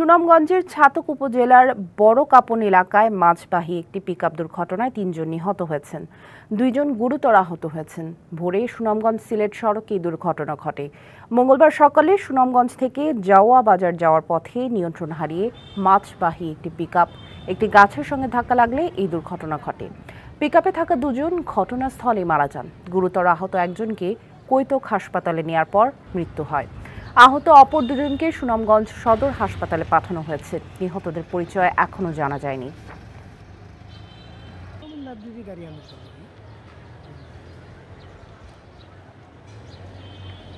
সুনামগঞ্জের ছাতক উপজেলার বড় কাপন এলাকায় মাছবাহী একটি পিকআপ দুর্ঘটনায় তিনজন নিহত হয়েছেন দুইজন গুরুতর আহত হয়েছেন ভোরে সুনামগঞ্জ সিলেট সড়কে এই দুর্ঘটনা ঘটে মঙ্গলবার সকালে সুনামগঞ্জ থেকে জাওয়া বাজার যাওয়ার পথে নিয়ন্ত্রণ হারিয়ে মাছবাহী একটি পিকআপ একটি গাছের সঙ্গে ধাক্কা লাগলে এই দুর্ঘটনা ঘটে পিকআপে থাকা দুজন ঘটনাস্থলে মারা যান গুরুতর আহত একজনকে কৈতক হাসপাতালে নেওয়ার পর মৃত্যু হয় আহত অপর দুজনকে সুনামগঞ্জ সদর হাসপাতালে পাঠানো হয়েছে নিহতদের পরিচয় এখনও জানা যায়নি